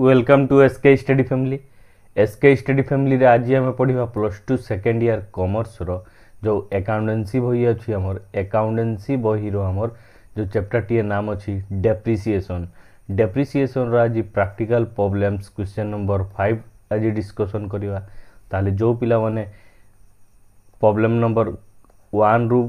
welcome to S K study family S K study ଫ୍ୟାମିଲିରେ ଆଜି ଆମେ ପଢ଼ିବା ପ୍ଲସ୍ ଟୁ ସେକେଣ୍ଡ ଇୟର୍ କମର୍ସର ଯେଉଁ ଏକାଉଣ୍ଟାନ୍ସି ବହି ଅଛି ଆମର ଏକାଉଣ୍ଟାନ୍ସି ବହିର ଆମର ଯେଉଁ ଚାପ୍ଟରଟିଏ ନାମ ଅଛି ଡେପ୍ରିସିଏସନ୍ ଡେପ୍ରିସିଏସନ୍ର ଆଜି practical problems question number five ଆଜି ଡିସ୍କସନ୍ କରିବା ତାହେଲେ ଯେଉଁ ପିଲାମାନେ ପ୍ରୋବ୍ଲେମ୍ ନମ୍ବର ୱାନ୍ରୁ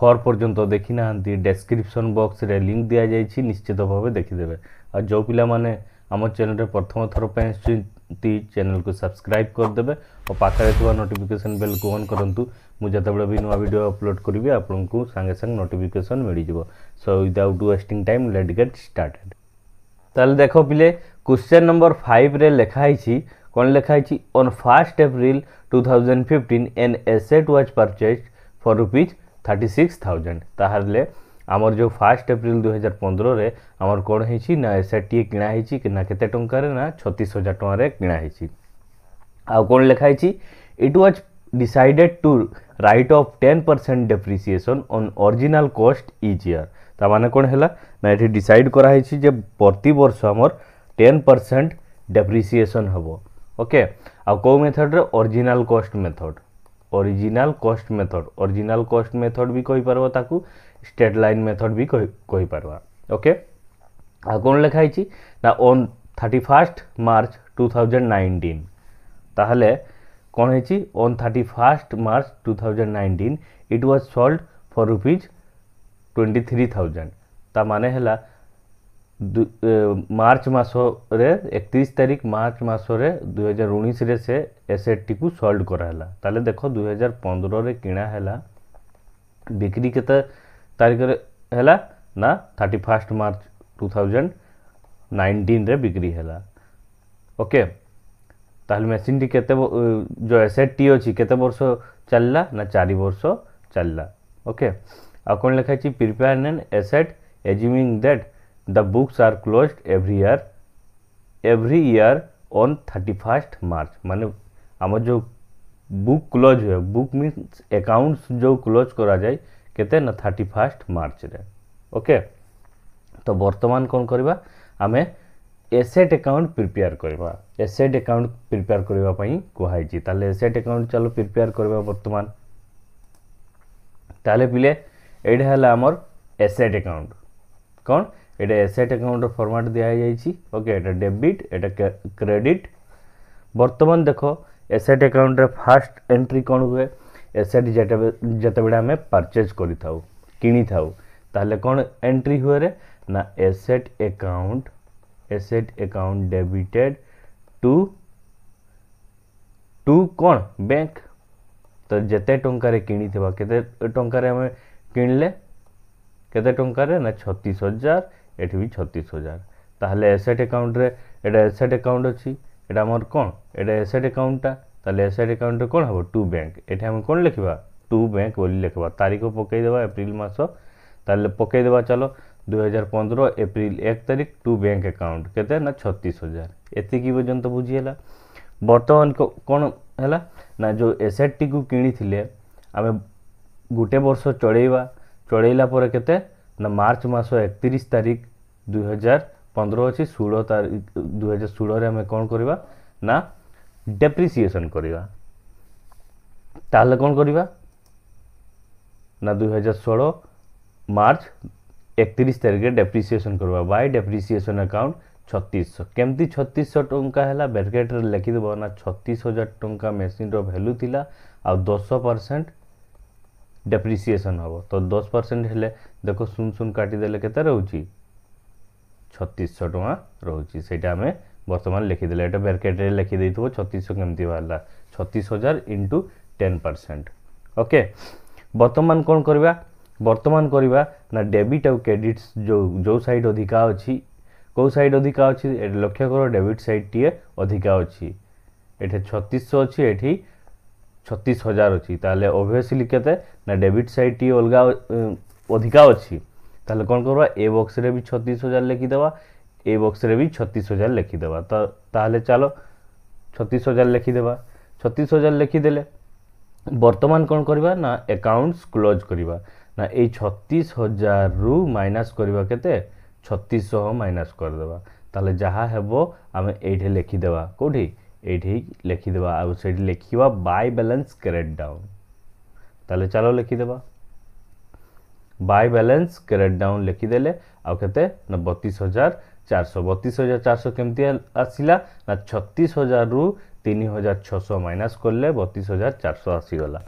ଫର୍ ପର୍ଯ୍ୟନ୍ତ ଦେଖିନାହାନ୍ତି ଡେସ୍କ୍ରିପସନ୍ ବକ୍ସରେ ଲିଙ୍କ୍ ଦିଆଯାଇଛି ନିଶ୍ଚିତ ଭାବେ ଦେଖିଦେବେ ଆଉ ଯେଉଁ ପିଲାମାନେ ଆମ ଚ୍ୟାନେଲ୍ରେ ପ୍ରଥମ ଥର ପାଇଁ ଆସିଛନ୍ତି ଚ୍ୟାନେଲ୍କୁ ସବସ୍କ୍ରାଇବ୍ କରିଦେବେ ଓ ପାଖରେ ଥିବା ନୋଟିଫିକେସନ୍ ବେଲ୍କୁ ଅନ୍ କରନ୍ତୁ ମୁଁ ଯେତେବେଳେ ବି ନୂଆ ଭିଡ଼ିଓ ଅପଲୋଡ଼ କରିବି ଆପଣଙ୍କୁ ସାଙ୍ଗେ ସାଙ୍ଗେ ନୋଟିଫିକେସନ୍ ମିଳିଯିବ so without wasting time let get started ତାହେଲେ ଦେଖ ପିଲେ କ୍ୱେଶ୍ଚନ୍ ନମ୍ବର ଫାଇଭ୍ରେ ଲେଖା ହେଇଛି କ'ଣ ଲେଖା ହେଇଛି on first April two thousand fifteen an asset was purchase for rupees thirty six thousand তাহলে আমার ଯେଉଁ ଫାର୍ଷ୍ଟ ଏପ୍ରିଲ ଦୁଇହଜାର ପନ୍ଦରରେ ଆମର କ'ଣ ହେଇଛି ନା ଏସ୍ଆର୍ଟିଏ କିଣା ହେଇଛି ନା କେତେ ଟଙ୍କାରେ ନା ଛତିଶ ହଜାର ଟଙ୍କାରେ କିଣା ହେଇଛି ଆଉ କ'ଣ ଲେଖା ହେଇଛି it was decided to write off ten percent depreciation on original cost each year ତା ମାନେ କ'ଣ ହେଲା ନା ଏଠି ଡିସାଇଡ଼୍ କରାହେଇଛି ଯେ ପ୍ରତିବର୍ଷ ଆମର ଟେନ୍ ପରସେଣ୍ଟ ଡେପ୍ରିସିଏସନ୍ ହେବ ଓକେ ଆଉ କେଉଁ ମେଥଡ଼ରେ original cost method original cost method original cost method বি কইপারব তাকে स्टेट लाइन मेथड भी कही पार ओके आ कौन लिखाई ना on thirty first March two thousand nineteen ताल कौन on thirty first March two thousand nineteen it was sold for rupees twenty three thousand ता माने है मार्च मस ଏକତିରିଶ ତାରିଖ ମାର୍ଚ୍ଚ ମାସରେ ଦୁଇହଜାର ଉଣେଇଶରେ ସେ ଏସେଟ୍ଟିକୁ ସଲ୍ଡ କରାହେଲା ତାହେଲେ ଦେଖ ଦୁଇହଜାର ପନ୍ଦରରେ କିଣା ହେଲା ବିକ୍ରି କେତେ ତାରିଖରେ ହେଲା ନା thirty first March two thousand ନାଇଣ୍ଟିନ୍ରେ ବିକ୍ରି ହେଲା ଓକେ ତାହେଲେ ମେସିନ୍ଟି କେତେ ଯେଉଁ ଏସେଟ୍ଟି ଅଛି କେତେ ବର୍ଷ ଚାଲିଲା ନା ଚାରି ବର୍ଷ ଚାଲିଲା ଓକେ ଆଉ କ'ଣ ଲେଖା ହେଇଛି prepare an asset assuming that the books are close every year every year on thirty first March ମାନେ ଆମର ଯେଉଁ ବୁକ୍ କ୍ଲୋଜ୍ ହୁଏ ବୁକ୍ ମିନ୍ସ ଏକାଉଣ୍ଟସ୍ ଯେଉଁ କ୍ଲୋଜ୍ କରାଯାଏ କେତେ ନା ଥାର୍ଟି ଫାର୍ଷ୍ଟ ମାର୍ଚ୍ଚରେ ଓକେ ତ ବର୍ତ୍ତମାନ କ'ଣ କରିବା ଆମେ ଏସେଟ୍ ଆକାଉଣ୍ଟ ପ୍ରିପେୟାର କରିବା ଏସେଟ୍ ଆକାଉଣ୍ଟ ପ୍ରିପେୟାର କରିବା ପାଇଁ କୁହାଯାଇଛି ତାହେଲେ ଏସେଟ୍ ଆକାଉଣ୍ଟ ଚାଲ ପ୍ରିପେୟାର କରିବା ବର୍ତ୍ତମାନ ତାହେଲେ ପିଲେ ଏଇଟା ହେଲା ଆମର ଏସେଟ୍ ଆକାଉଣ୍ଟ କ'ଣ এটা এসেট আকাউন্টর ফর্মাট দিয়া যাইছি ওকে এটা ডেবিট এটা ক্রেডিট বর্তমান দেখো এসেট আকাউন্টরে ফার্স্ট এন্ট্রি কোণ হুয়ে ଏସେଟ୍ ଯେତେବେଳେ ଆମେ ପରଚେଜ୍ କରିଥାଉ କିଣିଥାଉ ତାହେଲେ କ'ଣ ଏଣ୍ଟ୍ରି ହୁଏରେ ନା asset account asset account debited to to କ'ଣ ବ୍ୟାଙ୍କ ତ ଯେତେ ଟଙ୍କାରେ କିଣିଥିବା କେତେ ଟଙ୍କାରେ ଆମେ କିଣିଲେ କେତେ ଟଙ୍କାରେ ନା ଛତିଶ ହଜାର ଏଠି ବି ଛତିଶ ହଜାର ତାହେଲେ ଏସେଟ୍ ଏକାଉଣ୍ଟରେ ଏଇଟା ଏସେଟ୍ ଆକାଉଣ୍ଟ ଅଛି ଏଇଟା ଆମର କ'ଣ ଏଇଟା ଏସେଟ୍ ଆକାଉଣ୍ଟଟା তাহলে ଏସ୍ଆଇଡି ଆକାଉଣ୍ଟରେ କ'ଣ ହେବ ଟୁ ବ୍ୟାଙ୍କ ଏଠି ଆମେ କ'ଣ ଲେଖିବା ଟୁ ବ୍ୟାଙ୍କ ବୋଲି ଲେଖିବା ତାରିଖ ପକାଇଦେବା ଏପ୍ରିଲ ମାସ ତାହେଲେ ପକାଇଦେବା ଚାଲ ଦୁଇହଜାର ପନ୍ଦର ଏପ୍ରିଲ ଏକ ତାରିଖ ଟୁ ବ୍ୟାଙ୍କ ଆକାଉଣ୍ଟ କେତେ ନା ଛତିଶ ହଜାର ଏତିକି ପର୍ଯ୍ୟନ୍ତ ବୁଝିହେଲା ବର୍ତ୍ତମାନ କ'ଣ ହେଲା ନା ଯେଉଁ ଏସ୍ଆଇଟିକୁ କିଣିଥିଲେ ଆମେ ଗୋଟେ ବର୍ଷ ଚଳେଇବା ଚଳେଇଲା ପରେ କେତେ ନା ମାର୍ଚ୍ଚ ମାସ ଏକତିରିଶ ତାରିଖ ଦୁଇହଜାର ପନ୍ଦର ଅଛି ଷୋହଳ ତାରିଖ ଦୁଇହଜାର ଷୋହଳରେ ଆମେ କ'ଣ କରିବା ନା डेप्रिसीएसन करवा कौन करवा ना दुई हजार षोल मार्च एक तीस तारीख डेप्रिसीएसन करवा बाय डेप्रिसीएसन अकाउंट छत्तीश केमती छत्तीस टाँहला बैरकेट लिखिदेव ना छत्तीस हजार टाँह मेसीन रैल्यू थी आ दस परसेंट डेप्रिसीएसन हम तो दस परसेंट हेले देख सुन सुन काटिदेले के छत्तीस टाँह रोचा आम ବର୍ତ୍ତମାନ ଲେଖିଦେଲେ ଏଇଟା ବ୍ୟାରକେଟ୍ରେ ଲେଖିଦେଇଥିବ ଛତିଶଶହ କେମିତି ବାହାରିଲା ଛତିଶ ହଜାର ଇଣ୍ଟୁ ଟେନ୍ ପରସେଣ୍ଟ ଓକେ ବର୍ତ୍ତମାନ କ'ଣ କରିବା ବର୍ତ୍ତମାନ କରିବା ନା ଡେବିଟ୍ ଆଉ କ୍ରେଡ଼ିଟ୍ସ ଯେଉଁ ଯେଉଁ ସାଇଡ଼୍ ଅଧିକା ଅଛି କେଉଁ ସାଇଡ଼୍ ଅଧିକା ଅଛି ଲକ୍ଷ୍ୟ କର ଡେବିଟ୍ ସାଇଡ଼୍ଟିଏ ଅଧିକା ଅଛି ଏଠି ଛତିଶଶହ ଅଛି ଏଠି ଛତିଶ ହଜାର ଅଛି ତାହେଲେ ଓଭିୟସଲି କେତେ ନା ଡେବିଟ୍ ସାଇଡ଼୍ଟିଏ ଅଲଗା ଅଧିକା ଅଛି ତାହେଲେ କ'ଣ କରିବା ଏ ବକ୍ସରେ ବି ଛତିଶ ହଜାର ଲେଖିଦେବା ଏ ବକ୍ସରେ ବି ଛତିଶ ହଜାର ଲେଖିଦେବା ତ ତାହେଲେ ଚାଲ ଛତିଶ ହଜାର ଲେଖିଦେବା ଛତିଶ ହଜାର ଲେଖିଦେଲେ ବର୍ତ୍ତମାନ କ'ଣ କରିବା ନା ଆକାଉଣ୍ଟସ୍ କ୍ଲୋଜ୍ କରିବା ନା ଏଇ ଛତିଶ ହଜାରରୁ ମାଇନାସ୍ କରିବା କେତେ ଛତିଶଶହ ମାଇନାସ୍ କରିଦେବା ତାହେଲେ ଯାହା ହେବ ଆମେ ଏଇଠି ଲେଖିଦେବା କେଉଁଠି ଏଇଠି ଲେଖିଦେବା ଆଉ ସେଇଠି ଲେଖିବା ବାଇ ବାଲାନ୍ସ କ୍ରେଟ୍ ଡାଉନ୍ ତାହେଲେ ଚାଲ ଲେଖିଦେବା ବାଇ ବାଲାନ୍ସ କ୍ରେଟ୍ ଡାଉନ୍ ଲେଖିଦେଲେ ଆଉ କେତେ ନା ବତିଶ ହଜାର ଚାରିଶହ ବତିଶ ହଜାର ଚାରିଶହ କେମିତି ଆସିଲା ନା ଛତିଶ ହଜାରରୁ ତିନି ହଜାର ଛଅଶହ ମାଇନସ୍ କଲେ ବତିଶ ହଜାର ଚାରିଶହ ଆସିଗଲା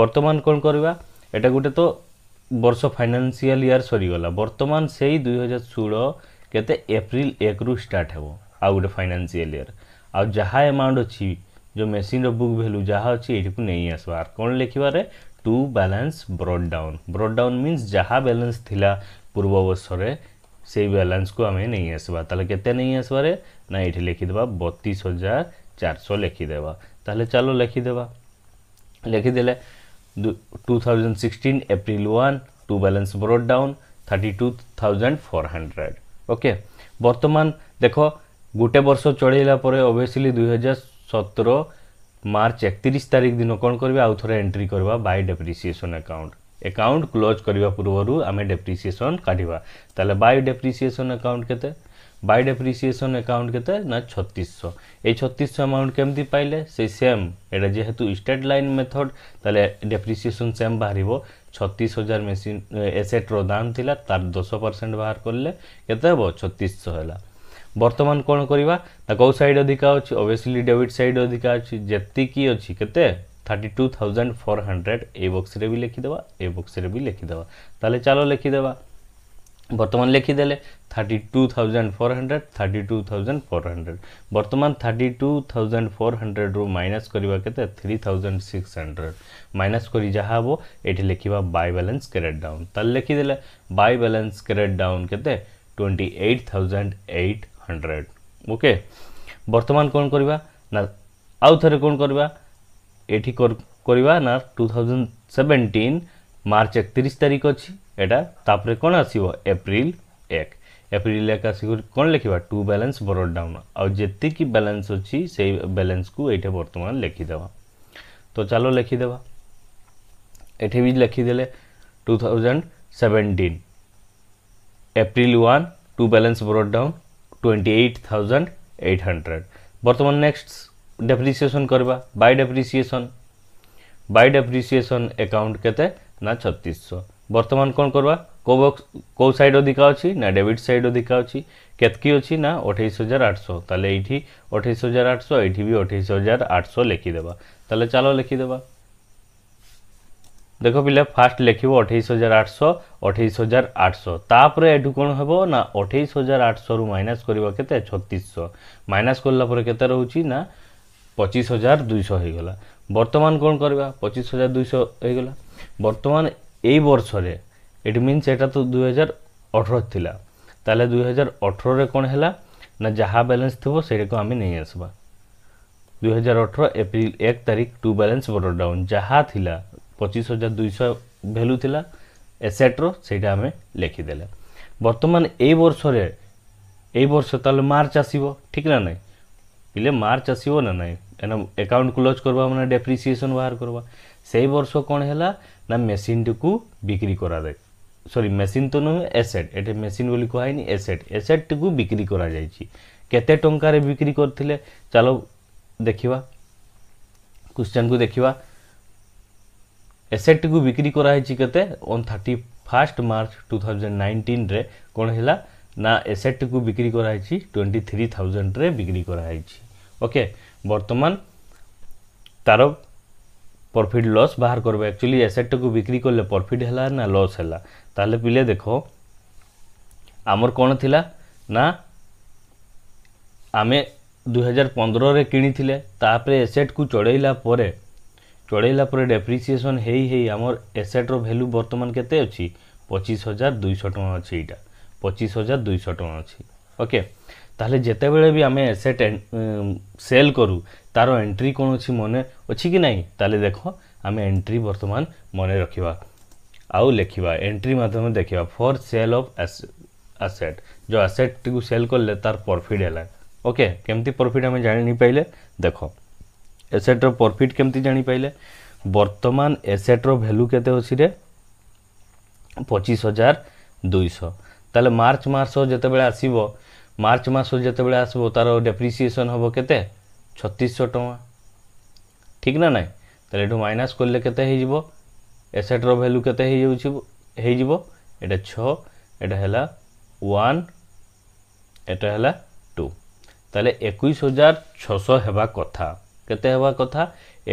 ବର୍ତ୍ତମାନ କ'ଣ କରିବା ଏଇଟା ଗୋଟେ ତ ବର୍ଷ ଫାଇନାନ୍ସିଆଲ ଇୟର୍ ସରିଗଲା ବର୍ତ୍ତମାନ ସେଇ ଦୁଇ ହଜାର ଷୋହଳ କେତେ ଏପ୍ରିଲ ଏକରୁ ଷ୍ଟାର୍ଟ ହେବ ଆଉ ଗୋଟେ ଫାଇନାନ୍ସିଆଲ ଇୟର୍ ଆଉ ଯାହା ଆମାଉଣ୍ଟ ଅଛି ଯେଉଁ ମେସିନ୍ର ବୁକ୍ ଭ୍ୟାଲୁ ଯାହା ଅଛି ଏଇଠିକୁ ନେଇ ଆସିବା ଆର୍ କ'ଣ ଲେଖିବାରେ to balance brought down brought down means ଯାହା ବାଲାନ୍ସ ଥିଲା ପୂର୍ବ ବର୍ଷରେ ସେଇ ବାଲାନ୍ସକୁ ଆମେ ନେଇ ଆସିବା ତାହେଲେ କେତେ ନେଇ ଆସିବାରେ ନା ଏଇଠି ଲେଖିଦେବା ବତିଶ ହଜାର ଚାରିଶହ ଲେଖିଦେବା ତାହେଲେ ଚାଲ ଲେଖିଦେବା ଲେଖିଦେଲେ two thousand sixteen April one to balance brought down thirty two thousand four hundred okay ବର୍ତ୍ତମାନ ଦେଖ ଗୋଟେ ବର୍ଷ ଚଢ଼େଇଲା ପରେ ଅଭିୟସଲି ଦୁଇହଜାର ସତର ମାର୍ଚ୍ଚ ଏକତିରିଶ ତାରିଖ ଦିନ କ'ଣ କରିବା ଆଉ ଥରେ ଏଣ୍ଟ୍ରି କରିବା by depreciation account account close করা পূর্বর আমি ডেপ্রিসিয়েসন কাঢ়া তাহলে বাই ডেপ্রিসিয়েসন একাউন্ট কেতে বাই ডেপ্রিসিয়েসন একাউন্ট কেতে না ছত্রিশশো এই ছত্রিশশো অ্যামাউন্ট কেমতি পাইলে সেই সেম এটা যেহেতু স্টেট লাইন মেথড তাহলে ডেপ্রিসিয়েসন সেম বাহারিব ছত্রিশ হাজার মেসিন এসেট্র দাম লা তার দশ পরসেন্ট বাহার করলে কেতে হব ছত্রিশশো হেলা বর্তমান কোণ করা তা কেউ সাইড অধিকা অছি অবভিয়াসলি ডেবিট সাইড অধিকা অছি যেতিকি অছি কেতে thirty two thousand four hundred ଏଇ ବକ୍ସରେ ବି ଲେଖିଦେବା ଏ ବକ୍ସରେ ବି ଲେଖିଦେବା ତାହେଲେ ଚାଲ ଲେଖିଦେବା বর্তমান লিখে দিলে thirty two thousand four hundred thirty two thousand four hundred বর্তমান thirty two thousand four hundred রু মাইনাস করা কেতে three thousand six hundred minus করে যা হব এটি লিখবা বাই ব্যালেন্স ক্যারেট ডাউন তাহলে লিখিদেলে বাই ব্যালেন্স ক্যারেট ডাউন কেতে twenty eight thousand eight hundred okay বর্তমান কোণ করা না আউ থরে কোণ করা এটি କରିବା ନା ଟୁ ଥାଉଜେଣ୍ଡ ସେଭେଣ୍ଟିନ୍ ମାର୍ଚ୍ଚ ଏକତିରିଶ ତାରିଖ ଅଛି ଏଇଟା ତାପରେ କ'ଣ ଆସିବ ଏପ୍ରିଲ ଏକ ଏପ୍ରିଲ ଏକ ଆସିକରି କ'ଣ ଲେଖିବା ଟୁ ବାଲାନ୍ସ ବରୋଡ଼ ଡାଉନ୍ ଆଉ ଯେତିକି ବାଲାନ୍ସ ଅଛି ସେଇ ବାଲାନ୍ସକୁ ଏଇଠି ବର୍ତ୍ତମାନ ଲେଖିଦେବା ତ ଚାଲ ଲେଖିଦେବା ଏଠି ବି ଲେଖିଦେଲେ two thousand seventeen April one to balance brought down twenty eight thousand eight hundred ବର୍ତ୍ତମାନ ନେକ୍ସଟ ଡେପ୍ରିସିଏସନ୍ କରିବା by depreciation by depreciation account କେତେ ନା ଛତିଶଶହ ବର୍ତ୍ତମାନ କ'ଣ କରିବା କେଉଁ କେଉଁ ସାଇଡ଼୍ ଅଧିକା ଅଛି ନା ଡେବିଟ୍ ସାଇଡ଼୍ ଅଧିକା ଅଛି କେତକି ଅଛି ନା ଅଠେଇଶ ହଜାର ଆଠଶହ ତାହେଲେ ଏଇଠି ଅଠେଇଶ ହଜାର ଆଠଶହ ଏଇଠି ବି ଅଠେଇଶ ହଜାର ଆଠଶହ ଲେଖିଦେବା ତାହେଲେ ଚାଲ ଲେଖିଦେବା ଦେଖ ପିଲା ଫାଷ୍ଟ ଲେଖିବ ଅଠେଇଶ ହଜାର ଆଠଶହ ଅଠେଇଶ ହଜାର ଆଠଶହ ତାପରେ ଏଠୁ କ'ଣ ହେବ ନା ଅଠେଇଶ ହଜାର ଆଠଶହରୁ ମାଇନାସ୍ କରିବା କେତେ ଛତିଶଶହ ମାଇନାସ୍ କଲା ପରେ କେତେ ରହୁଛି ନା পঁচিশ হাজার দুইশ হয়েগলা বর্তমান কোণ করা পঁচিশ হাজার দুইশ হয়েগলা বর্তমান এই বর্ষরে ইট মিন্স এটা তো দুই হাজার অঠর লা তাহলে দুই হাজার অঠরের কোণ হলা না যাহা ব্যালেন্স থিব সেটাকে আমি নিয়ে আসবা দুই হাজার অঠর এপ্রিল এক তারিখ টু ব্যালেন্স বর্ডর ডাউন যাহা লা পঁচিশ হাজার দুইশ ভ্যালু লা এসেট্র সেইটা আমি লেখিদেলে বর্তমান এই বর্ষরে এই বর্ষ তাহলে মার্চ আসব ঠিক না নাই পিলে মার্চ আসব না নাই ଏନା ଆକାଉଣ୍ଟ କ୍ଲୋଜ୍ କରିବା ମାନେ ଡେପ୍ରିସିଏସନ୍ ବାହାର କରିବା ସେଇ ବର୍ଷ କ'ଣ ହେଲା ନା ମେସିନ୍ଟିକୁ ବିକ୍ରି କରାଯାଏ ସରି ମେସିନ୍ ତ ନୁହେଁ ଏସେଟ୍ ଏଠି ମେସିନ୍ ବୋଲି କୁହାହେଇନି ଏସେଟ୍ ଏସେଟ୍ଟିକୁ ବିକ୍ରି କରାଯାଇଛି କେତେ ଟଙ୍କାରେ ବିକ୍ରି କରିଥିଲେ ଚାଲ ଦେଖିବା କ୍ୱେଶ୍ଚନ୍କୁ ଦେଖିବା ଏସେଟ୍ଟିକୁ ବିକ୍ରି କରାହେଇଛି କେତେ on thirty first March two thousand ନାଇଣ୍ଟିନ୍ରେ କ'ଣ ହେଲା ନା ଏସେଟ୍ଟିକୁ ବିକ୍ରି କରାହେଇଛି ଟ୍ୱେଣ୍ଟି ଥ୍ରୀ ଥାଉଜେଣ୍ଡରେ ବିକ୍ରି କରାହେଇଛି ଓକେ বর্তমান তার প্রফিট লস বাহার করবে একচুয়ালি এসেটটাকে বিক্রি করলে প্রফিট হেলা না লস হেলা তাহলে পিলে দেখ আমার কোণ লা না আমি দুই হাজার পনেরে কিনিলে তাপরে এসেটকু চড়াইলা পরে চড়াইলা পরে ডেপ্রিসিয়েসন হই হই আমার এসেটর ভ্যালু বর্তমান কেতে অছি পঁচিশ হাজার দুইশ টাকা অছি এইটা পঁচিশ হাজার দুইশ টাকা অছি ଓକେ ତାହେଲେ ଯେତେବେଳେ ବି ଆମେ ଏସେଟ୍ ସେଲ୍ କରୁ ତାର ଏଣ୍ଟ୍ରି କ'ଣ ଅଛି ମନେ ଅଛି କି ନାହିଁ ତାହେଲେ ଦେଖ ଆମେ ଏଣ୍ଟ୍ରି ବର୍ତ୍ତମାନ ମନେ ରଖିବା ଆଉ ଲେଖିବା ଏଣ୍ଟ୍ରି ମାଧ୍ୟମରେ ଦେଖିବା ଫର୍ ସେଲ୍ ଅଫ୍ ଆସେଟ୍ ଯେଉଁ ଆସେଟ୍ଟିକୁ ସେଲ୍ କଲେ ତାର ପ୍ରଫିଟ୍ ହେଲା ଓକେ କେମିତି ପ୍ରଫିଟ୍ ଆମେ ଜାଣିପାରିଲେ ଦେଖ ଏସେଟ୍ର ପ୍ରଫିଟ୍ କେମିତି ଜାଣିପାରିଲେ ବର୍ତ୍ତମାନ ଏସେଟ୍ର ଭ୍ୟାଲୁ କେତେ ଅଛି ରେ ପଚିଶ ହଜାର ଦୁଇଶହ ତାହେଲେ ମାର୍ଚ୍ଚ ମାସ ଯେତେବେଳେ ଆସିବ ମାର୍ଚ୍ଚ ମାସ ଯେତେବେଳେ ଆସିବ ତା'ର ଡେପ୍ରିସିଏସନ୍ ହେବ କେତେ ଛତିଶଶହ ଟଙ୍କା ଠିକ୍ ନା ନାହିଁ ତାହେଲେ ଏଠୁ ମାଇନାସ୍ କଲେ କେତେ ହେଇଯିବ ଏସେଟ୍ର ଭ୍ୟାଲୁ କେତେ ହେଇଯାଉଛି ହେଇଯିବ ଏଇଟା ଛଅ ଏଇଟା ହେଲା ୱାନ୍ ଏଇଟା ହେଲା ଟୁ ତାହେଲେ ଏକୋଇଶ ହଜାର ଛଅଶହ ହେବା କଥା କେତେ ହେବା କଥା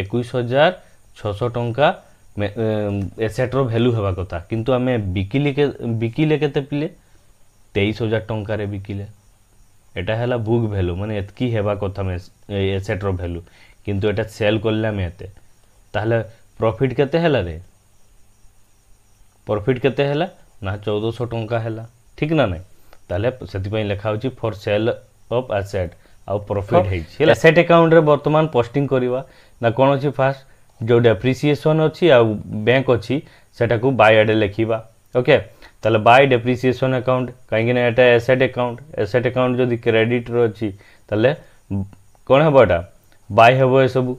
ଏକୋଇଶ ହଜାର ଛଅଶହ ଟଙ୍କା ଏସେଟ୍ର ଭ୍ୟାଲୁ ହେବା କଥା କିନ୍ତୁ ଆମେ ବିକିଲେ ବିକିଲେ କେତେ ପିଲେ ତେଇଶ ହଜାର ଟଙ୍କାରେ ବିକିଲେ एटा है बुक भैल्यू मैंने इतकी होगा कथम एसेट्र भैल्यू कितु यहाँ सेल कलम एते ताल प्रॉफिट के प्रॉफिट के चौदहश टाँह है ठीक ना ना तेल से लिखा हो फर सेल अफ एसेट आउ प्रफिट अकाउंट आकाउंट बर्तमान पोस्टिंग करवा ना कौन अच्छी फास्ट जो डेप्रिसीएसन अच्छी आउ बैंक अच्छी सेटा को बाय एड लिखा ओके তাহলে বাই ডেপ্রিসিয়েসন অ্যাকাউন্ট কাইকি না এটা অ্যাসেট অ্যাকাউন্ট অ্যাসেট অ্যাকাউন্ট যদি ক্রেডিটর অছি তাহলে কোণ হব এটা বাই হব এসবু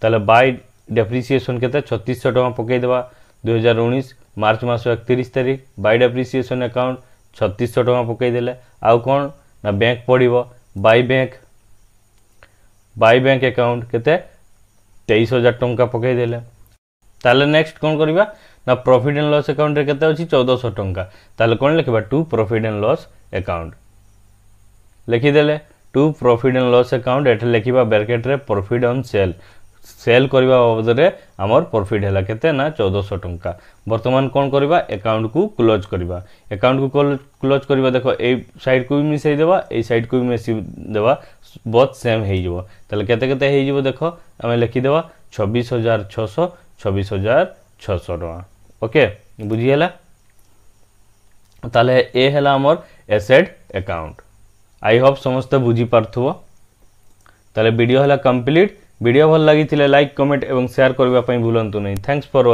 তাহলে বাই ডেপ্রিসিয়েসন কেতে ছত্রিশশো টাকা পকাই দেওয়া দুই হাজার উনিশ মার্চ মাস একত্রিশ তারিখ বাই ডেপ্রিসিয়েসন অ্যাকাউন্ট ছত্রিশশো টাকা পকাই দেলে আউ কোণ না ব্যাঙ্ক পড়ব by bank by bank account কেতে তেইশ হাজার টঙ্কা পকাই দেলে তাহলে নেক্সট কোণ করা না প্রফিট এন্ড লস আকাউন্টে কেতে অছি চৌদশো টঙ্কা তাহলে কোণ লিখবা to profit and loss account লিখিদেলে to profit and loss account এটি লিখবা ব্যারকেট্রে প্রফিট অন সেল সেল করা বাবদে আমার প্রফিট হল কেতে না চৌদশো টঙ্কা বর্তমান কোণ করা একাউন্ট কু ক্লোজ করা একাউন্ট কু ক্লোজ করা দেখ এই সাইড কু মিশাই দেবা এই সাইড কু মিশাই দেবা বথ সেম হয়ে যাব তাহলে কেতে কেতে হয়ে যাব দেখ আমি লিখিদেবা ছবিশ হাজার ছশো ଛବିଶ ହଜାର ଛଅଶହ ଟଙ୍କା ଓକେ ବୁଝିହେଲା ତାହେଲେ ଏ ହେଲା ଆମର ଏସେଟ୍ ଆକାଉଣ୍ଟ ଆଇ ହୋପ୍ ସମସ୍ତେ ବୁଝିପାରୁଥିବ ତାହେଲେ ଭିଡ଼ିଓ ହେଲା କମ୍ପ୍ଲିଟ୍ ଭିଡ଼ିଓ ଭଲ ଲାଗିଥିଲେ ଲାଇକ୍ କମେଣ୍ଟ ଏବଂ ସେୟାର କରିବା ପାଇଁ ଭୁଲନ୍ତୁ ନାହିଁ ଥ୍ୟାଙ୍କସ୍ ଫର୍